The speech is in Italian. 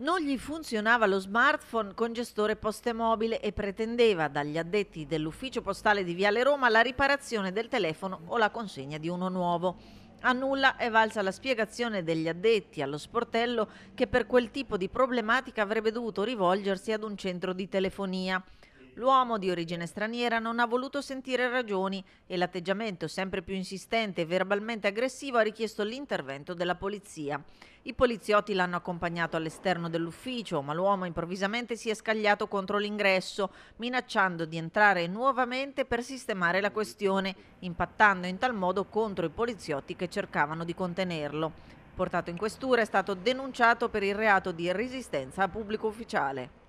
Non gli funzionava lo smartphone con gestore poste mobile e pretendeva dagli addetti dell'ufficio postale di Viale Roma la riparazione del telefono o la consegna di uno nuovo. A nulla è valsa la spiegazione degli addetti allo sportello che per quel tipo di problematica avrebbe dovuto rivolgersi ad un centro di telefonia. L'uomo di origine straniera non ha voluto sentire ragioni e l'atteggiamento sempre più insistente e verbalmente aggressivo ha richiesto l'intervento della polizia. I poliziotti l'hanno accompagnato all'esterno dell'ufficio, ma l'uomo improvvisamente si è scagliato contro l'ingresso, minacciando di entrare nuovamente per sistemare la questione, impattando in tal modo contro i poliziotti che cercavano di contenerlo. Portato in questura è stato denunciato per il reato di resistenza a pubblico ufficiale.